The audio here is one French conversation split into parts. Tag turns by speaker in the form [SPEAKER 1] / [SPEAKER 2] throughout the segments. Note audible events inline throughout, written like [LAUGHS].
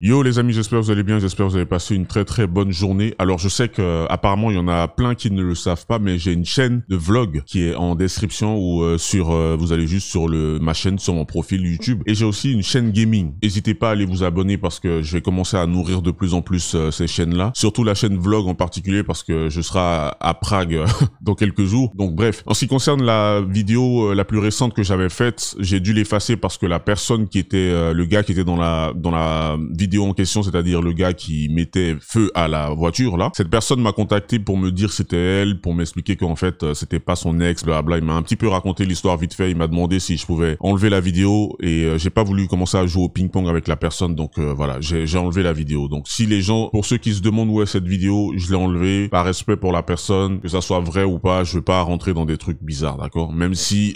[SPEAKER 1] Yo les amis, j'espère que vous allez bien, j'espère que vous avez passé une très très bonne journée. Alors je sais que euh, apparemment il y en a plein qui ne le savent pas, mais j'ai une chaîne de vlog qui est en description ou euh, sur euh, vous allez juste sur le ma chaîne sur mon profil YouTube et j'ai aussi une chaîne gaming. N'hésitez pas à aller vous abonner parce que je vais commencer à nourrir de plus en plus ces chaînes là, surtout la chaîne vlog en particulier parce que je serai à, Prague [LAUGHS] dans quelques jours. Donc bref, en ce qui concerne la vidéo la plus récente que j'avais faite, j'ai dû l'effacer parce que la personne qui était le gars qui était dans la dans la vidéo en question, c'est-à-dire le gars qui mettait feu à la voiture là. Cette personne m'a contacté pour me dire c'était elle, pour m'expliquer qu'en fait euh, c'était pas son ex, bla. Il m'a un petit peu raconté l'histoire vite fait. Il m'a demandé si je pouvais enlever la vidéo et euh, j'ai pas voulu commencer à jouer au ping-pong avec la personne. Donc euh, voilà, j'ai enlevé la vidéo. Donc si les gens, pour ceux qui se demandent où est cette vidéo, je l'ai enlevée par respect pour la personne, que ça soit vrai ou pas, je veux pas rentrer dans des trucs bizarres, d'accord Même si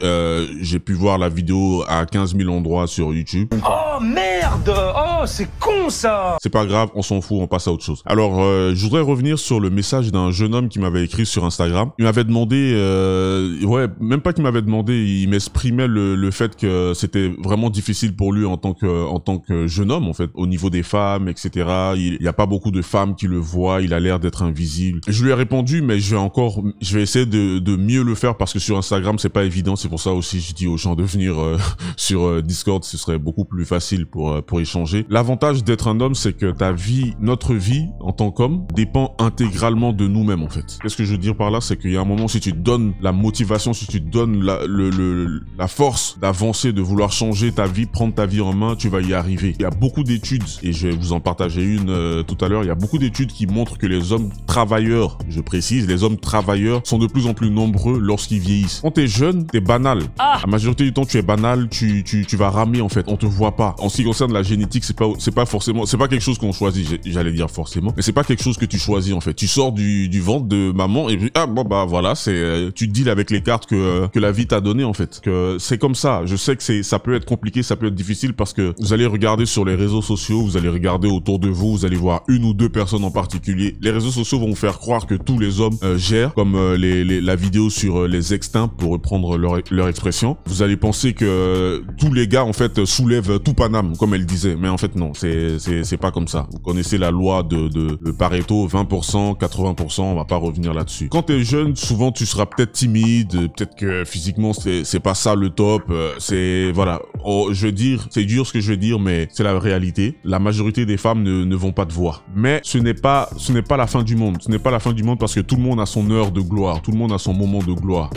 [SPEAKER 1] j'ai pu voir la vidéo à 15 000 endroits sur YouTube. Oh merde oh, Oh, c'est con ça C'est pas grave, on s'en fout, on passe à autre chose. Alors, euh, je voudrais revenir sur le message d'un jeune homme qui m'avait écrit sur Instagram. Il m'avait demandé, euh, ouais, même pas qu'il m'avait demandé, il m'exprimait le, le, fait que c'était vraiment difficile pour lui en tant que en tant que jeune homme en fait, au niveau des femmes, etc. Il n'y a pas beaucoup de femmes qui le voient, il a l'air d'être invisible. Je lui ai répondu, mais je vais encore, je vais essayer de, de mieux le faire parce que sur Instagram c'est pas évident, c'est pour ça aussi je dis aux gens de venir euh, [LAUGHS] sur euh, Discord, ce serait beaucoup plus facile pour pour échanger. L'avantage d'être un homme, c'est que ta vie, notre vie en tant qu'homme, dépend intégralement de nous-mêmes en fait. Qu'est-ce que je veux dire par là C'est qu'il y a un moment, si tu donnes la motivation, si tu donnes la, le, la force d'avancer, de vouloir changer ta vie, prendre ta vie en main, tu vas y arriver. Il y a beaucoup d'études, et je vais vous en partager une euh, tout à l'heure, il y a beaucoup d'études qui montrent que les hommes travailleurs, je précise, les hommes travailleurs sont de plus en plus nombreux lorsqu'ils vieillissent. Quand t'es jeune, t'es banal. Ah! la majorité du temps, tu es banal, tu, vas ramer en fait, on te voit pas. En ce qui concerne la génétique, c'est c'est pas forcément, c'est pas quelque chose qu'on choisit, j'allais dire forcément, mais c'est pas quelque chose que tu choisis en fait. Tu sors du, du ventre de maman et puis ah bon bah voilà, c'est, euh, tu deals avec les cartes que euh, que la vie t'a donné en fait. Que c'est comme ça. Je sais que c'est, ça peut être compliqué, ça peut être difficile parce que vous allez regarder sur les réseaux sociaux, vous allez regarder autour de vous, vous allez voir une ou deux personnes en particulier. Les réseaux sociaux vont vous faire croire que tous les hommes euh, gèrent, comme les, la vidéo sur les extincts pour reprendre leur, leur expression. Vous allez penser que tous les gars en fait soulèvent tout Paname, comme elle disait, mais en fait non, c'est pas comme ça. Vous connaissez la loi de, Pareto, 20%, 80%, on va pas revenir là-dessus. Quand t'es jeune, souvent tu seras peut-être timide, peut-être que physiquement c'est pas ça le top, euh, c'est voilà. Oh, je veux dire, c'est dur ce que je veux dire, mais c'est la réalité. La majorité des femmes ne, vont pas te voir. Mais ce n'est pas, ce n'est pas la fin du monde. Ce n'est pas la fin du monde parce que tout le monde a son heure de gloire, tout le monde a son moment de gloire.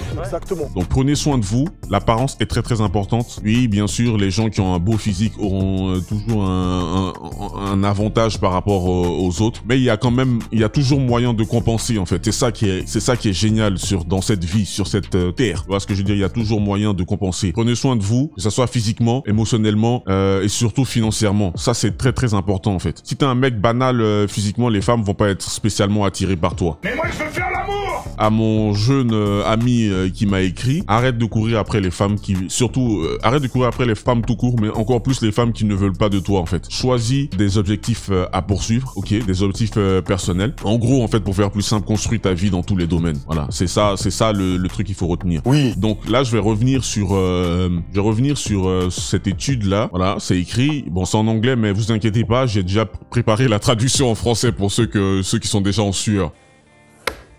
[SPEAKER 1] Donc prenez soin de vous. L'apparence est très très importante. Oui, bien sûr, les gens qui ont un beau physique auront euh, toujours un un, avantage par rapport aux, autres, mais il y a quand même, il y a toujours moyen de compenser en fait. C'est ça qui est, c'est ça qui est génial sur dans cette vie, sur cette euh, terre. Tu vois ce que je veux dire Il y a toujours moyen de compenser. Prenez soin de vous, que ça soit physiquement, émotionnellement euh, et surtout financièrement. Ça c'est très très important en fait. Si t'es un mec banal euh, physiquement, les femmes vont pas être spécialement attirées par toi. Mais moi je veux faire l'amour À mon jeune ami qui m'a écrit, arrête de courir après les femmes qui, surtout, arrête de courir après les femmes tout court, mais encore plus les femmes qui ne veulent pas de toi en fait. Choisis des objectifs euh, à poursuivre, ok, des objectifs euh, personnels. En gros, en fait, pour faire plus simple, construis ta vie dans tous les domaines. Voilà, c'est ça, c'est ça le, truc qu'il faut retenir. Oui. Donc là, je vais revenir sur, euh, je vais revenir sur cette étude là. Voilà, c'est écrit. Bon, c'est en anglais, mais vous inquiétez pas, j'ai déjà préparé la traduction en français pour ceux que ceux qui sont déjà en sueur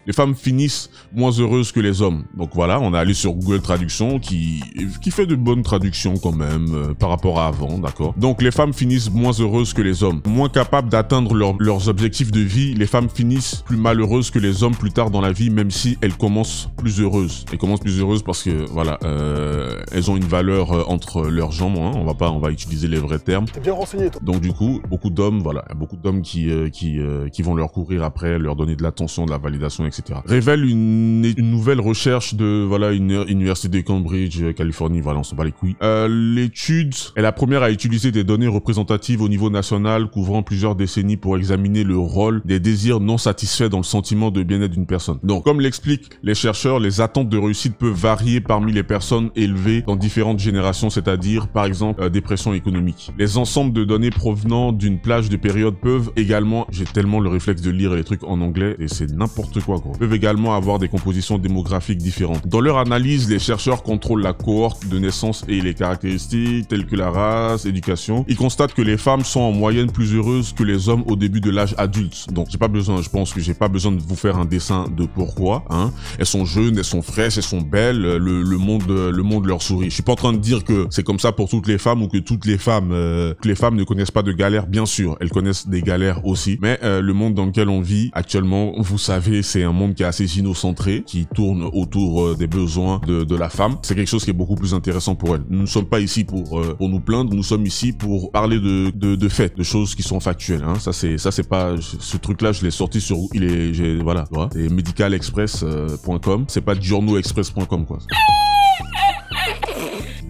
[SPEAKER 1] les femmes finissent moins heureuses que les hommes. Donc voilà, on a allé sur Google Traduction qui, qui fait de bonnes traductions quand même euh, par rapport à avant, d'accord Donc les femmes finissent moins heureuses que les hommes, moins capables d'atteindre leurs objectifs de vie. Les femmes finissent plus malheureuses que les hommes plus tard dans la vie, même si elles commencent plus heureuses. Elles commencent plus heureuses parce que voilà, euh, elles ont une valeur euh, entre leurs jambes. Hein, on va pas, on va utiliser les vrais termes. Bien renseigné. Toi. Donc du coup, beaucoup d'hommes, voilà, beaucoup d'hommes qui qui, qui vont leur courir après, leur donner de l'attention, de la validation, etc Révèle une, nouvelle recherche de voilà une université Cambridge, Californie, voilà, on s'en bat les couilles. Euh, l'étude est la première à utiliser des données représentatives au niveau national couvrant plusieurs décennies pour examiner le rôle des désirs non satisfaits dans le sentiment de bien-être d'une personne. Donc, comme l'expliquent les chercheurs, les attentes de réussite peuvent varier parmi les personnes élevées dans différentes générations, c'est-à-dire par exemple euh, dépression économique. Les ensembles de données provenant d'une plage de période peuvent également, j'ai tellement le réflexe de lire les trucs en anglais et c'est n'importe quoi peuvent également avoir des compositions démographiques différentes. Dans leur analyse, les chercheurs contrôlent la cohorte de naissance et les caractéristiques telles que la race, l'éducation. Ils constatent que les femmes sont en moyenne plus heureuses que les hommes au début de l'âge adulte. Donc j'ai pas besoin, je pense que j'ai pas besoin de vous faire un dessin de pourquoi. Hein. Elles sont jeunes, elles sont fraîches, elles sont belles. Le, monde, le monde leur sourit. Je suis pas en train de dire que c'est comme ça pour toutes les femmes ou que toutes les femmes, que euh, les femmes ne connaissent pas de galères. Bien sûr, elles connaissent des galères aussi. Mais euh, le monde dans lequel on vit actuellement, vous savez, c'est un monde qui est assez gynocentré, qui tourne autour euh, des besoins de, la femme. C'est quelque chose qui est beaucoup plus intéressant pour elle. Nous ne sommes pas ici pour, euh, nous plaindre, nous sommes ici pour parler de, faits, de choses qui sont factuelles. Hein. Ça, c'est ça c'est pas... Ce truc-là, je l'ai sorti sur... Il est... Voilà, voilà. médical medicalexpress.com, euh, c'est pas journaux express.com, quoi.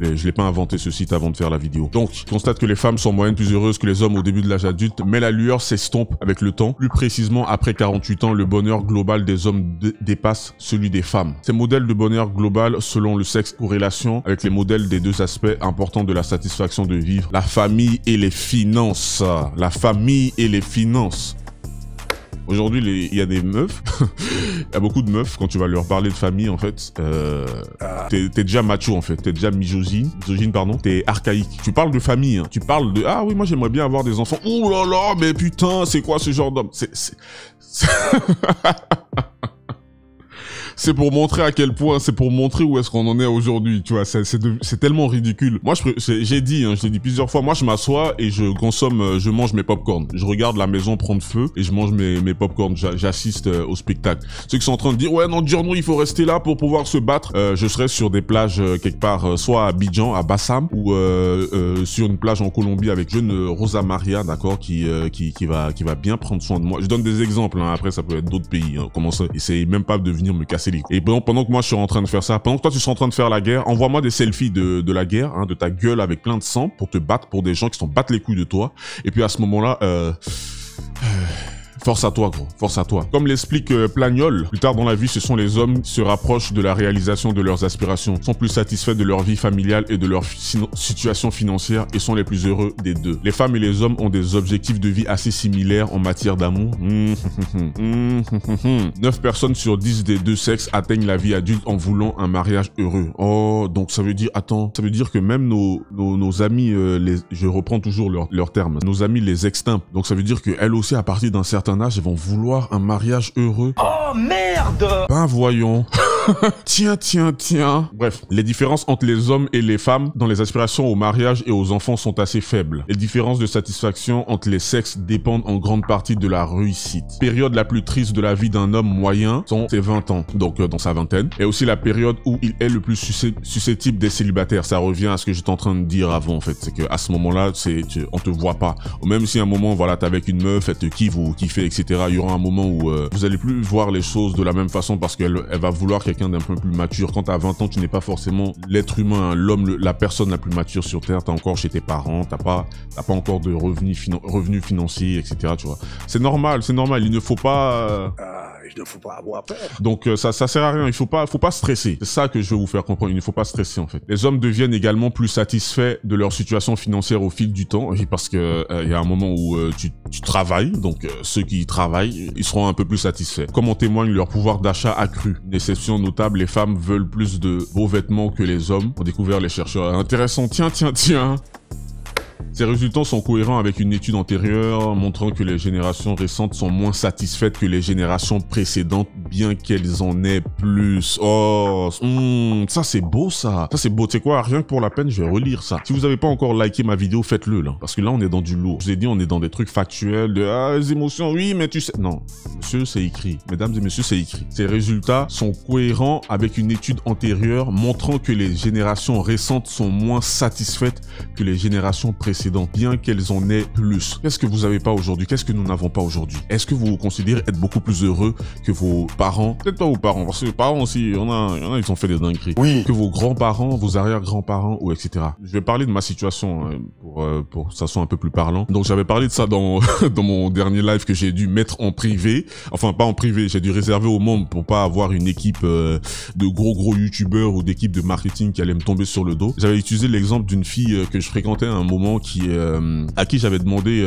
[SPEAKER 1] Je l'ai pas inventé ce site avant de faire la vidéo. Donc, je constate que les femmes sont en plus heureuses que les hommes au début de l'âge adulte, mais la lueur s'estompe avec le temps. Plus précisément, après 48 ans, le bonheur global des hommes dépasse celui des femmes. Ces modèles de bonheur global selon le sexe corrélation avec les modèles des deux aspects importants de la satisfaction de vivre, la famille et les finances. La famille et les finances. Aujourd'hui, il y a des meufs, [LAUGHS] il y a beaucoup de meufs, quand tu vas leur parler de famille, en fait, euh, ah. t'es déjà macho, en fait, t'es déjà misogyne, misogyne, pardon, t'es archaïque. Tu parles de famille, hein. tu parles de, ah oui, moi j'aimerais bien avoir des enfants. oh là là, mais putain, c'est quoi ce genre d'homme C'est... [LAUGHS] c'est pour montrer à quel point, c'est pour montrer où est-ce qu'on en est aujourd'hui. Tu vois, c'est tellement ridicule. Moi, j'ai dit, hein, je l'ai dit plusieurs fois, moi, je m'assois et je consomme, euh, je mange mes pop-corns. Je regarde la maison prendre feu et je mange mes, mes corns J'assiste euh, au spectacle. Ceux qui sont en train de dire, ouais, non, nous, il faut rester là pour pouvoir se battre. Euh, je serai sur des plages quelque part, soit à Bijan, à Bassam, ou sur une plage en Colombie avec jeune Rosa Maria, d'accord, qui, qui, va, qui va bien prendre soin de moi. Je donne des exemples, hein, après, ça peut être d'autres pays. Hein, comment ça, essayez même pas de venir me casser et pendant, que moi je suis en train de faire ça, pendant que toi tu es en train de faire la guerre, envoie-moi des selfies de, la guerre, hein, de ta gueule avec plein de sang pour te battre pour des gens qui sont battent les couilles de toi. Et puis à ce moment-là, euh, euh Force à toi, gros. Force à toi. Comme l'explique euh, Plagnol, plus tard dans la vie, ce sont les hommes qui se rapprochent de la réalisation de leurs aspirations, sont plus satisfaits de leur vie familiale et de leur situation financière et sont les plus heureux des deux. Les femmes et les hommes ont des objectifs de vie assez similaires en matière d'amour. 9 mmh. [LAUGHS] mmh. mmh. personnes sur 10 des deux sexes atteignent la vie adulte en voulant un mariage heureux. Oh, donc ça veut dire, attends, ça veut dire que même nos, amis, euh, les, je reprends toujours leurs leur termes, nos amis les extincts. Donc ça veut dire qu'elles aussi, à partir d'un certain ils vont vouloir un mariage heureux. Oh merde Ben voyons [LAUGHS] [LAUGHS] tiens, tiens, tiens. Bref, les différences entre les hommes et les femmes dans les aspirations au mariage et aux enfants sont assez faibles. Les différences de satisfaction entre les sexes dépendent en grande partie de la réussite. Période la plus triste de la vie d'un homme moyen sont ses 20 ans, donc euh, dans sa vingtaine, et aussi la période où il est le plus susceptible des célibataires. Ça revient à ce que j'étais en train de dire avant, en fait. C'est que à ce moment-là, c'est on te voit pas. Même si à un moment, voilà, t'es avec une meuf, elle te kiffe ou etc. Il y aura un moment où euh, vous allez plus voir les choses de la même façon parce qu'elle va vouloir quelque d'un peu plus mature. Quand tu as 20 ans, tu n'es pas forcément l'être humain, hein. l'homme, la personne la plus mature sur Terre. as encore chez tes parents, t'as pas, pas encore de revenus, revenus financiers, etc. Tu vois. C'est normal, c'est normal. Il ne faut pas... Euh, ah ne pas avoir peur. Donc euh, ça, ça sert à rien. Il faut pas, faut pas stresser. C'est ça que je veux vous faire comprendre. Il ne faut pas stresser en fait. Les hommes deviennent également plus satisfaits de leur situation financière au fil du temps, parce que euh, il y a un moment où euh, tu, travailles, donc ceux qui travaillent, ils seront un peu plus satisfaits. Comme en témoigne leur pouvoir d'achat accru. Une exception notable, les femmes veulent plus de beaux vêtements que les hommes. Ont découvert les chercheurs. Intéressant. Tiens, tiens, tiens. Ces résultats sont cohérents avec une étude antérieure montrant que les générations récentes sont moins satisfaites que les générations précédentes bien qu'elles en aient plus. Oh, hmm, ça c'est beau ça. Ça c'est beau. Tu sais quoi, rien que pour la peine, je vais relire ça. Si vous n'avez pas encore liké ma vidéo, faites-le là. Parce que là, on est dans du lourd. Je vous ai dit, on est dans des trucs factuels, de ah, les émotions, oui, mais tu sais. Non, monsieur, c'est écrit. Mesdames et messieurs, c'est écrit. Ces résultats sont cohérents avec une étude antérieure montrant que les générations récentes sont moins satisfaites que les générations précédentes, bien qu'elles en aient plus. Qu'est-ce que vous n'avez pas aujourd'hui Qu'est-ce que nous n'avons pas aujourd'hui Est-ce que vous considérez être beaucoup plus heureux que vos parents parents, peut-être pas vos parents, parce que les parents aussi, il a, y en a, ils ont fait des dingueries. Oui. Que vos grands-parents, vos arrière-grands-parents, ou etc. Je vais parler de ma situation euh, euh, pour, que ça soit un peu plus parlant. Donc j'avais parlé de ça dans, [LAUGHS] dans mon dernier live que j'ai dû mettre en privé. Enfin, pas en privé, j'ai dû réserver au monde pour pas avoir une équipe euh, de gros gros youtubeurs ou d'équipe de marketing qui allait me tomber sur le dos. J'avais utilisé l'exemple d'une fille que je fréquentais à un moment qui, à qui j'avais demandé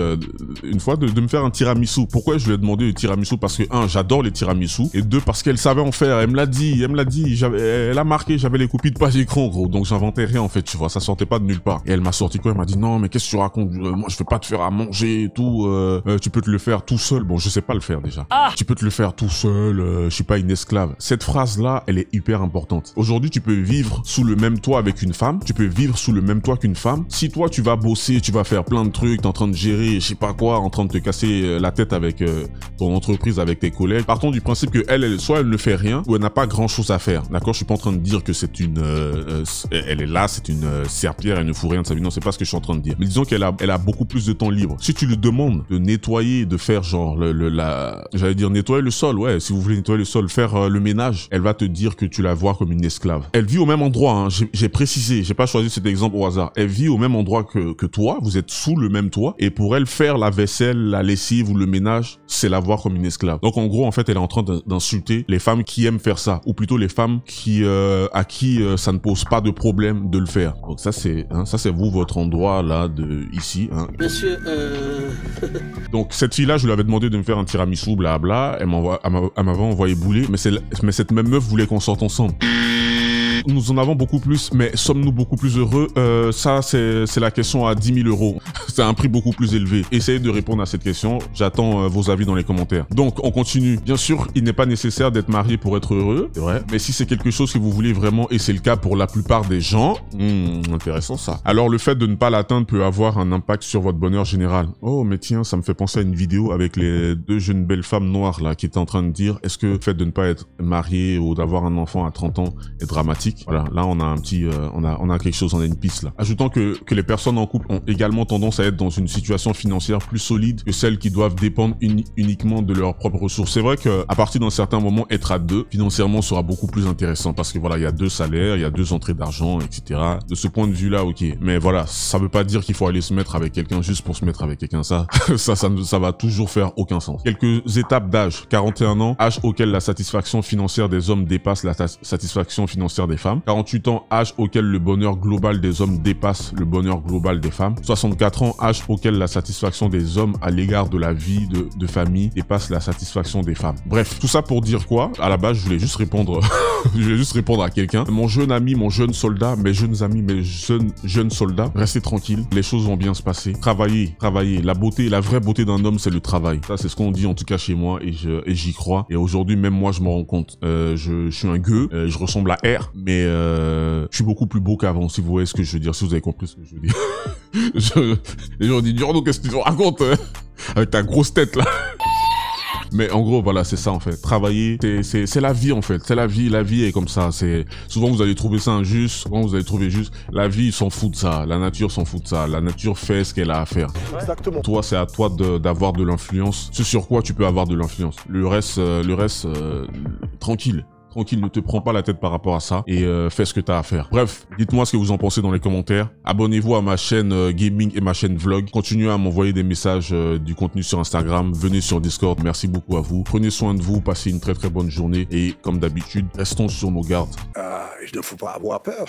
[SPEAKER 1] une fois de, me faire un tiramisu. Pourquoi je lui ai demandé le tiramisu Parce que, un, j'adore les tiramisu deux, parce qu'elle savait en faire. Elle me l'a dit, elle me l'a dit. Elle a marqué, j'avais les copies de page écran, gros. Donc j'inventais rien, en fait, tu vois. Ça sortait pas de nulle part. Et elle m'a sorti quoi Elle m'a dit, non, mais qu'est-ce que tu racontes euh, Moi, je veux pas te faire à manger et tout. Euh. Euh, tu peux te le faire tout seul. Bon, je sais pas le faire déjà. Ah! tu peux te le faire tout seul. je suis pas une esclave. Cette phrase-là, elle est hyper importante. Aujourd'hui, tu peux vivre sous le même toit avec une femme. Tu peux vivre sous le même toit qu'une femme. Si toi, tu vas bosser, tu vas faire plein de trucs, t'es en train de gérer, je sais pas quoi, en train de te casser la tête avec ton entreprise, avec tes collègues. Partons du principe que elle, soit elle ne fait rien ou elle n'a pas grand chose à faire. D'accord Je suis pas en train de dire que c'est une. Euh, euh, elle est là, c'est une euh, serpillère, elle ne fout rien de sa vie. Non, c'est pas ce que je suis en train de dire. Mais disons qu'elle a, elle a beaucoup plus de temps libre. Si tu lui demandes de nettoyer, de faire genre le, la. J'allais dire nettoyer le sol, ouais. Si vous voulez nettoyer le sol, faire euh, le ménage, elle va te dire que tu la vois comme une esclave. Elle vit au même endroit, hein. J'ai précisé, j'ai pas choisi cet exemple au hasard. Elle vit au même endroit que, que toi, vous êtes sous le même toit. Et pour elle, faire la vaisselle, la lessive ou le ménage, c'est la voir comme une esclave. Donc en gros, en fait, elle est en train de les femmes qui aiment faire ça, ou plutôt les femmes qui euh, à qui euh, ça ne pose pas de problème de le faire. Donc ça c'est hein, ça c'est vous votre endroit là de ici. Hein. Euh, [LAUGHS] Donc cette fille là, je lui avais demandé de me faire un tiramisu, blabla. Elle m'avait envoyé bouler, mais, mais cette même meuf voulait qu'on sorte ensemble nous en avons beaucoup plus, mais sommes-nous beaucoup plus heureux euh, Ça, c'est la question à 10 000 euros. [LAUGHS] c'est un prix beaucoup plus élevé. Essayez de répondre à cette question. J'attends euh, vos avis dans les commentaires. Donc, on continue. Bien sûr, il n'est pas nécessaire d'être marié pour être heureux. Vrai. Mais si c'est quelque chose que vous voulez vraiment, et c'est le cas pour la plupart des gens, hmm, intéressant ça. Alors, le fait de ne pas l'atteindre peut avoir un impact sur votre bonheur général. Oh, mais tiens, ça me fait penser à une vidéo avec les deux jeunes belles femmes noires là qui étaient en train de dire est-ce que le fait de ne pas être marié ou d'avoir un enfant à 30 ans est dramatique voilà, là on a un petit, euh, on a, on a quelque chose, on a une piste là. Ajoutant que que les personnes en couple ont également tendance à être dans une situation financière plus solide que celles qui doivent dépendre uniquement de leurs propres ressources. C'est vrai que à partir d'un certain moment, être à deux financièrement sera beaucoup plus intéressant parce que voilà, il y a deux salaires, il y a deux entrées d'argent, etc. De ce point de vue là, ok. Mais voilà, ça veut pas dire qu'il faut aller se mettre avec quelqu'un juste pour se mettre avec quelqu'un. Ça, [LAUGHS] ça, ça, ça va toujours faire aucun sens. Quelques étapes d'âge. 41 ans, âge auquel la satisfaction financière des hommes dépasse la satisfaction financière des femmes. 48 ans, âge auquel le bonheur global des hommes dépasse le bonheur global des femmes. 64 ans, âge auquel la satisfaction des hommes à l'égard de la vie de, famille dépasse la satisfaction des femmes. Bref, tout ça pour dire quoi À la base, je voulais juste répondre, [LAUGHS] je voulais juste répondre à quelqu'un. Mon jeune ami, mon jeune soldat, mes jeunes amis, mes jeunes jeunes soldats, restez tranquille, les choses vont bien se passer. Travaillez, travaillez. La beauté, la vraie beauté d'un homme, c'est le travail. Ça, c'est ce qu'on dit en tout cas chez moi et j'y crois. Et aujourd'hui, même moi, je me rends compte. Euh, je, suis un gueux, euh, je ressemble à R, mais mais euh, je suis beaucoup plus beau qu'avant, si vous voyez ce que je veux dire, si vous avez compris ce que je veux dire. [LAUGHS] les gens disent, Diorno, qu'est-ce que tu racontes euh, Avec ta grosse tête, là. Mais en gros, voilà, c'est ça en fait. Travailler, c'est la vie en fait. C'est la vie, la vie est comme ça. C'est souvent vous allez trouver ça injuste, souvent vous allez trouver juste. La vie s'en fout de ça, la nature s'en fout de ça. La nature fait ce qu'elle a à faire. Exactement. Toi, c'est à toi d'avoir de, l'influence. Ce sur quoi tu peux avoir de l'influence. Le reste, euh, le reste, tranquille. Tranquille, ne te prends pas la tête par rapport à ça et euh, fais ce que t'as à faire. Bref, dites-moi ce que vous en pensez dans les commentaires. Abonnez-vous à ma chaîne euh, gaming et ma chaîne vlog. Continuez à m'envoyer des messages, euh, du contenu sur Instagram. Venez sur Discord. Merci beaucoup à vous. Prenez soin de vous. Passez une très très bonne journée et comme d'habitude, restons sur nos gardes. Ah, je ne faut pas avoir peur.